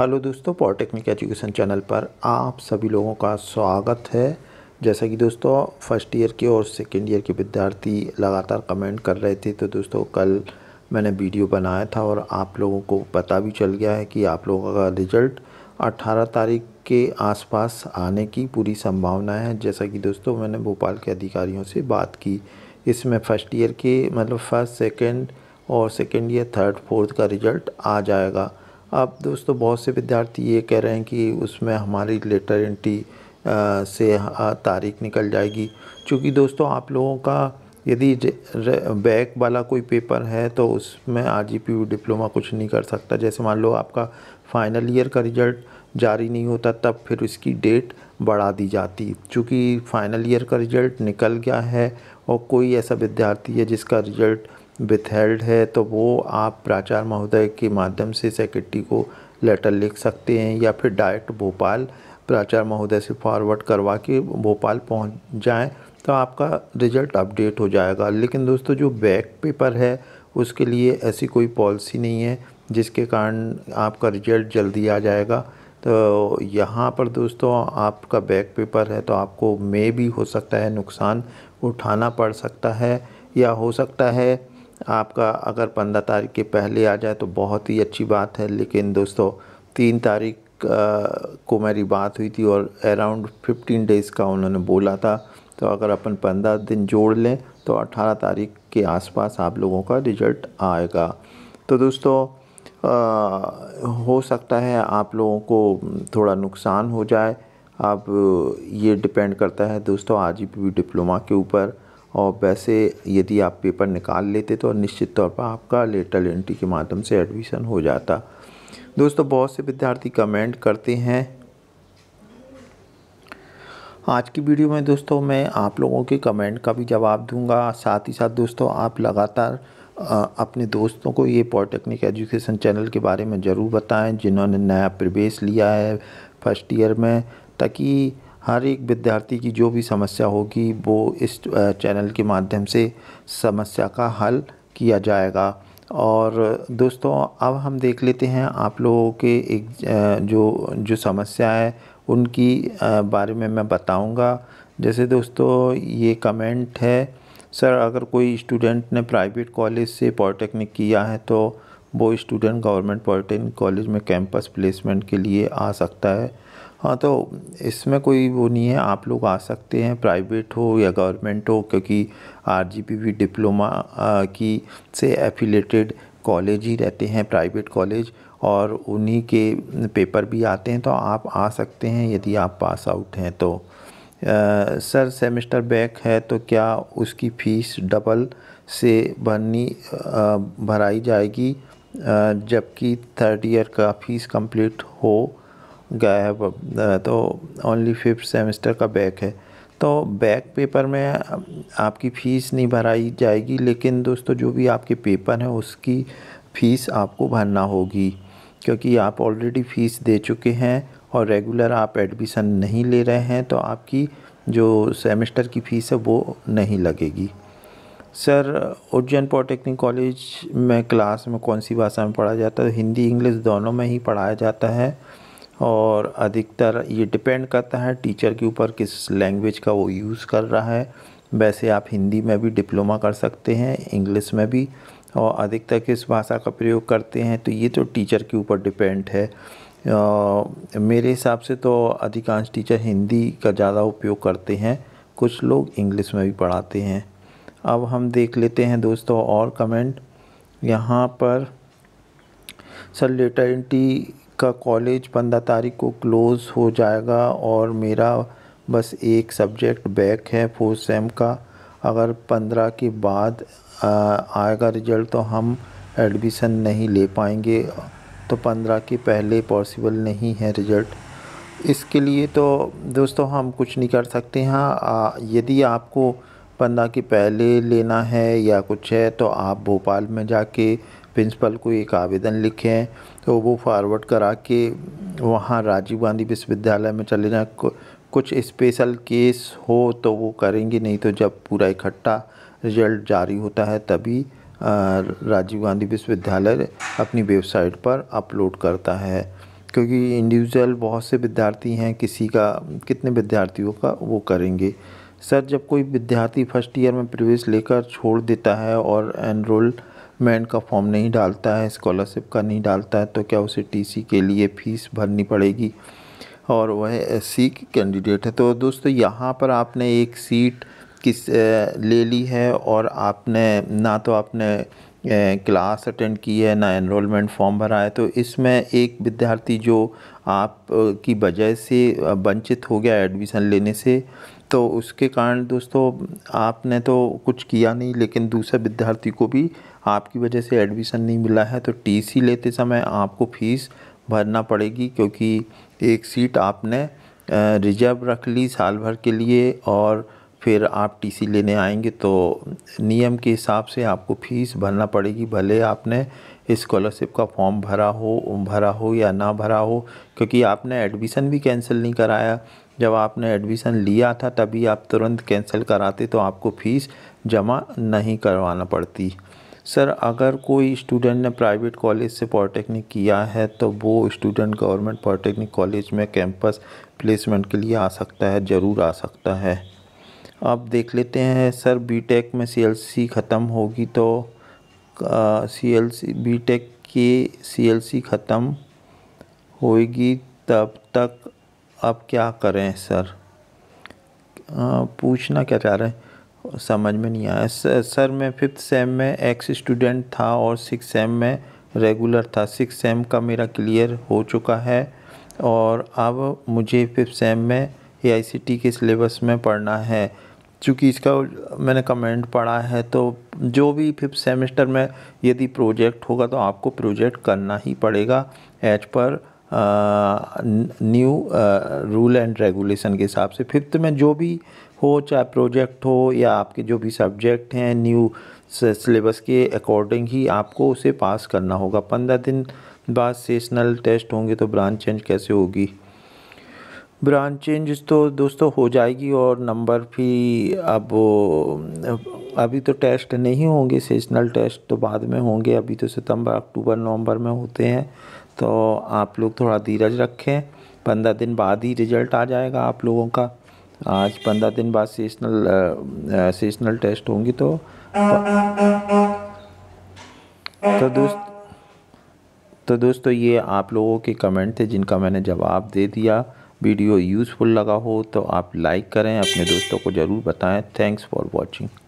hello दोस्तों polytechnic education channel पर आप सभी लोगों का स्वागत है जैसा कि दोस्तों फर्स्ट ईयर के और सेकेंड ईयर के विद्यार्थी लगातार कमेंट कर रहे थे तो दोस्तों कल मैंने वीडियो बनाया था और आप लोगों को पता भी चल गया है कि आप लोगों का रिज़ल्ट 18 तारीख के आसपास आने की पूरी संभावना है जैसा कि दोस्तों मैंने भोपाल के अधिकारियों से बात की इसमें फ़र्स्ट ईयर के मतलब फ़र्स्ट सेकेंड और सेकेंड ईयर थर्ड फोर्थ का रिज़ल्ट आ जाएगा अब दोस्तों बहुत से विद्यार्थी ये कह रहे हैं कि उसमें हमारी लेटर एंट्री से तारीख निकल जाएगी क्योंकि दोस्तों आप लोगों का यदि बैक वाला कोई पेपर है तो उसमें आर जी पी डिप्लोमा कुछ नहीं कर सकता जैसे मान लो आपका फाइनल ईयर का रिजल्ट जारी नहीं होता तब फिर उसकी डेट बढ़ा दी जाती चूँकि फाइनल ईयर का रिजल्ट निकल गया है और कोई ऐसा विद्यार्थी है जिसका रिजल्ट विथहेल्ड है तो वो आप प्राचार महोदय के माध्यम से सेक्रेटरी को लेटर लिख सकते हैं या फिर डायरेक्ट भोपाल प्राचार्य महोदय से फॉरवर्ड करवा के भोपाल पहुंच जाएं तो आपका रिजल्ट अपडेट हो जाएगा लेकिन दोस्तों जो बैक पेपर है उसके लिए ऐसी कोई पॉलिसी नहीं है जिसके कारण आपका रिजल्ट जल्दी आ जाएगा तो यहाँ पर दोस्तों आपका बैक पेपर है तो आपको मे भी हो सकता है नुकसान उठाना पड़ सकता है या हो सकता है आपका अगर पंद्रह तारीख के पहले आ जाए तो बहुत ही अच्छी बात है लेकिन दोस्तों तीन तारीख को मेरी बात हुई थी और अराउंड फिफ्टीन डेज़ का उन्होंने बोला था तो अगर अपन पंद्रह दिन जोड़ लें तो अठारह तारीख के आसपास आप लोगों का रिजल्ट आएगा तो दोस्तों आ, हो सकता है आप लोगों को थोड़ा नुकसान हो जाए अब ये डिपेंड करता है दोस्तों आज ही डिप्लोमा के ऊपर और वैसे यदि आप पेपर निकाल लेते तो निश्चित तौर पर आपका लेटर एंट्री के माध्यम से एडमिशन हो जाता दोस्तों बहुत से विद्यार्थी कमेंट करते हैं आज की वीडियो में दोस्तों मैं आप लोगों के कमेंट का भी जवाब दूंगा साथ ही साथ दोस्तों आप लगातार अपने दोस्तों को ये पॉलिटेक्निक एजुकेशन चैनल के बारे में ज़रूर बताएं जिन्होंने नया प्रवेश लिया है फर्स्ट ईयर में ताकि हर एक विद्यार्थी की जो भी समस्या होगी वो इस चैनल के माध्यम से समस्या का हल किया जाएगा और दोस्तों अब हम देख लेते हैं आप लोगों के एक जो जो समस्या है उनकी बारे में मैं बताऊंगा जैसे दोस्तों ये कमेंट है सर अगर कोई स्टूडेंट ने प्राइवेट कॉलेज से पॉलिटेक्निक किया है तो वो स्टूडेंट गवर्नमेंट पॉलिटेक्निक कॉलेज में कैंपस प्लेसमेंट के लिए आ सकता है हाँ तो इसमें कोई वो नहीं है आप लोग आ सकते हैं प्राइवेट हो या गवर्नमेंट हो क्योंकि आर डिप्लोमा की से एफिलेटेड कॉलेज ही रहते हैं प्राइवेट कॉलेज और उन्हीं के पेपर भी आते हैं तो आप आ सकते हैं यदि आप पास आउट हैं तो आ, सर सेमेस्टर बैक है तो क्या उसकी फ़ीस डबल से भरनी भराई जाएगी जबकि थर्ड ईयर का फीस कंप्लीट हो गया है तो ओनली फिफ्थ सेमेस्टर का बैक है तो बैक पेपर में आपकी फ़ीस नहीं भराई जाएगी लेकिन दोस्तों जो भी आपके पेपर हैं उसकी फ़ीस आपको भरना होगी क्योंकि आप ऑलरेडी फ़ीस दे चुके हैं और रेगुलर आप एडमिशन नहीं ले रहे हैं तो आपकी जो सेमेस्टर की फ़ीस है वो नहीं लगेगी सर उज्जैन पॉलिटेक्निक कॉलेज में क्लास में कौन सी भाषा में पढ़ाया जाता है हिंदी इंग्लिश दोनों में ही पढ़ाया जाता है और अधिकतर ये डिपेंड करता है टीचर के ऊपर किस लैंग्वेज का वो यूज़ कर रहा है वैसे आप हिंदी में भी डिप्लोमा कर सकते हैं इंग्लिश में भी और अधिकतर किस भाषा का प्रयोग करते हैं तो ये तो टीचर के ऊपर डिपेंड है आ, मेरे हिसाब से तो अधिकांश टीचर हिंदी का ज़्यादा उपयोग करते हैं कुछ लोग इंग्लिश में भी पढ़ाते हैं अब हम देख लेते हैं दोस्तों और कमेंट यहाँ पर सर लेटरिटी का कॉलेज पंद्रह तारीख को क्लोज़ हो जाएगा और मेरा बस एक सब्जेक्ट बैक है फोर्थ सेम का अगर पंद्रह के बाद आएगा रिजल्ट तो हम एडमिशन नहीं ले पाएंगे तो पंद्रह के पहले पॉसिबल नहीं है रिजल्ट इसके लिए तो दोस्तों हम कुछ नहीं कर सकते हैं यदि आपको पंद्रह के पहले लेना है या कुछ है तो आप भोपाल में जाके प्रिंसिपल को एक आवेदन लिखे हैं तो वो फॉरवर्ड करा के वहाँ राजीव गांधी विश्वविद्यालय में चले जाएँ कुछ स्पेशल केस हो तो वो करेंगे नहीं तो जब पूरा इकट्ठा रिजल्ट जारी होता है तभी राजीव गांधी विश्वविद्यालय अपनी वेबसाइट पर अपलोड करता है क्योंकि इंडिविजुअल बहुत से विद्यार्थी हैं किसी का कितने विद्यार्थियों का वो करेंगे सर जब कोई विद्यार्थी फर्स्ट ईयर में प्रवेश लेकर छोड़ देता है और एनरोल मैन का फॉर्म नहीं डालता है स्कॉलरशिप का नहीं डालता है तो क्या उसे टीसी के लिए फ़ीस भरनी पड़ेगी और वह एस कैंडिडेट है तो दोस्तों यहाँ पर आपने एक सीट किस ले ली है और आपने ना तो आपने क्लास अटेंड की है ना एनरोलमेंट फॉर्म भरा है तो इसमें एक विद्यार्थी जो आप की वजह से वंचित हो गया एडमिशन लेने से तो उसके कारण दोस्तों आपने तो कुछ किया नहीं लेकिन दूसरे विद्यार्थी को भी आपकी वजह से एडमिशन नहीं मिला है तो टीसी लेते समय आपको फीस भरना पड़ेगी क्योंकि एक सीट आपने रिजर्व रख ली साल भर के लिए और फिर आप टीसी लेने आएंगे तो नियम के हिसाब से आपको फीस भरना पड़ेगी भले आपने स्कॉलरशिप का फॉर्म भरा हो भरा हो या ना भरा हो क्योंकि आपने एडमिशन भी कैंसिल नहीं कराया जब आपने एडमिशन लिया था तभी आप तुरंत कैंसिल कराते तो आपको फ़ीस जमा नहीं करवाना पड़ती सर अगर कोई स्टूडेंट ने प्राइवेट कॉलेज से पॉलिटेक्निक किया है तो वो स्टूडेंट गवर्नमेंट पॉलिटेक्निक कॉलेज में कैंपस प्लेसमेंट के लिए आ सकता है ज़रूर आ सकता है अब देख लेते हैं सर बीटेक में सीएलसी ख़त्म होगी तो सी एल बीटेक की सीएलसी ख़त्म होगी तब तक अब क्या करें सर आ, पूछना क्या चाह रहे हैं समझ में नहीं आया सर, सर मैं फिफ्थ सेम में एक्स स्टूडेंट था और सिक्स सेम में रेगुलर था सिक्स सेम का मेरा क्लियर हो चुका है और अब मुझे फिफ्थ सेम में ए के सिलेबस में पढ़ना है चूँकि इसका मैंने कमेंट पढ़ा है तो जो भी फिफ्थ सेमेस्टर में यदि प्रोजेक्ट होगा तो आपको प्रोजेक्ट करना ही पड़ेगा as per new rule and regulation के हिसाब से फिफ्थ में जो भी हो चाहे प्रोजेक्ट हो या आपके जो भी सब्जेक्ट हैं न्यू सिलेबस के अकॉर्डिंग ही आपको उसे पास करना होगा पंद्रह दिन बाद सेशनल टेस्ट होंगे तो ब्रांच चेंज कैसे होगी ब्रांच चेंज तो दोस्तों हो जाएगी और नंबर भी अब अभी तो टेस्ट नहीं होंगे सेशनल टेस्ट तो बाद में होंगे अभी तो सितंबर अक्टूबर नवंबर में होते हैं तो आप लोग थोड़ा धीरज रखें पंद्रह दिन बाद ही रिजल्ट आ जाएगा आप लोगों का आज पंद्रह दिन बाद सीजनल सीजनल टेस्ट होंगी तो तो दोस्त तो दोस्तों तो ये आप लोगों के कमेंट थे जिनका मैंने जवाब दे दिया वीडियो यूज़फुल लगा हो तो आप लाइक करें अपने दोस्तों को ज़रूर बताएं थैंक्स फॉर वॉचिंग